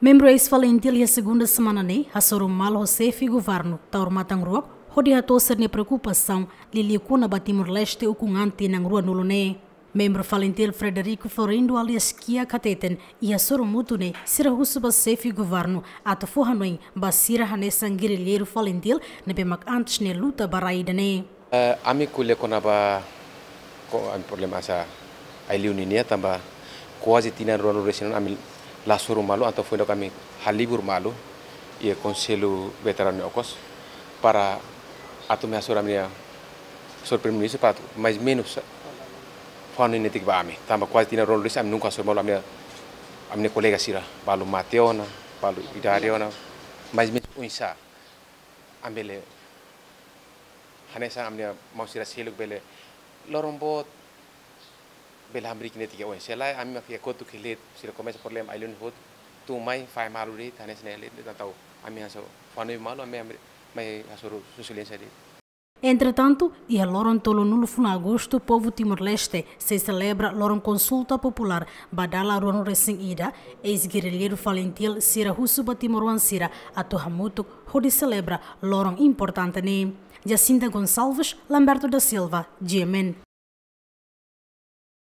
membro ex-falentil ia segunda semana a hasorum mal Josefe governo taur matangruap hodi hatoser ne preocupação lilicuna ba Timor-Leste ucungante nang rua nulune. Membro falentil Frederico Florindo alias Kia Cateten e hasorum mutune sira husu ba Josefe governo ato forranoi ba sira hanesan guerrilheiro falentil ne bemak antes ne luta baraida ne. Uh, amicule conaba ko problema sa ai liuninia tamba quasi tinan ruanu resinon amil la suru malu atau a kami halibur malu ia conselho veterano ocos para atu me asura minha sor primeiro para mais menos fano inetik ba ami tamba quase tina ron lisa nunca sou malu a minha colega sira balu mateona balu idariona mais menos unsa ambele hanesa amne mausira seluk bele lorombot selai ami kotu sira problem ailun hot tu mai fai malu ri tau ami fanu malu ami mai Entretanto, e a Loron Tolo no agosto, povo Timor-Leste se celebra Loron Consulta Popular Badala Rono Recém Ida, ex-guerrilheiro falentil Sira Husuba Timoruan Sira, a tohamuto, onde celebra Loron Importante de né? Jacinta Gonçalves, Lamberto da Silva, GMN.